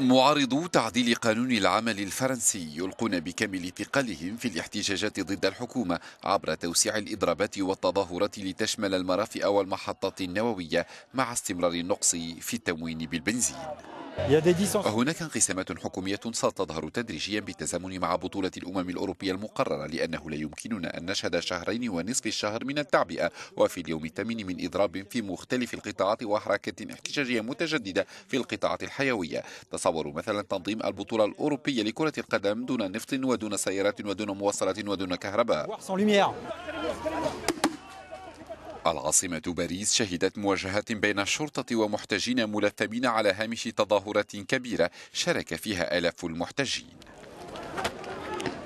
معارضو تعديل قانون العمل الفرنسي يلقون بكامل ثقلهم في الاحتجاجات ضد الحكومة عبر توسيع الإضرابات والتظاهرات لتشمل المرافئ والمحطات النووية مع استمرار النقص في التموين بالبنزين هناك انقسامات حكومية ستظهر تدريجيا بالتزامن مع بطولة الأمم الأوروبية المقررة لأنه لا يمكننا أن نشهد شهرين ونصف الشهر من التعبئة وفي اليوم الثامن من إضراب في مختلف القطاعات وحركة احتجاجية متجددة في القطاعات الحيوية تصوروا مثلا تنظيم البطولة الأوروبية لكرة القدم دون نفط ودون سيارات ودون مواصلات ودون كهرباء العاصمة باريس شهدت مواجهات بين الشرطة ومحتجين ملثمين على هامش تظاهرات كبيرة شارك فيها آلاف المحتجين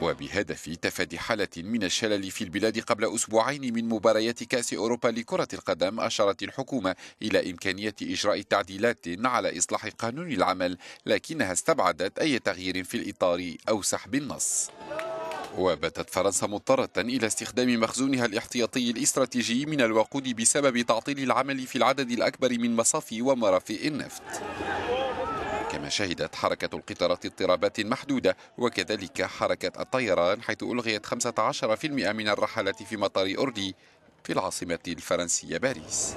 وبهدف تفادي حالة من الشلل في البلاد قبل أسبوعين من مباريات كأس أوروبا لكرة القدم أشارت الحكومة إلى إمكانية إجراء تعديلات على إصلاح قانون العمل لكنها استبعدت أي تغيير في الإطار أو سحب النص وباتت فرنسا مضطرة إلى استخدام مخزونها الاحتياطي الاستراتيجي من الوقود بسبب تعطيل العمل في العدد الأكبر من مصافي ومرافئ النفط كما شهدت حركة القطارات اضطرابات محدودة وكذلك حركة الطيران حيث ألغيت 15% من الرحلات في مطار أوردي في العاصمة الفرنسية باريس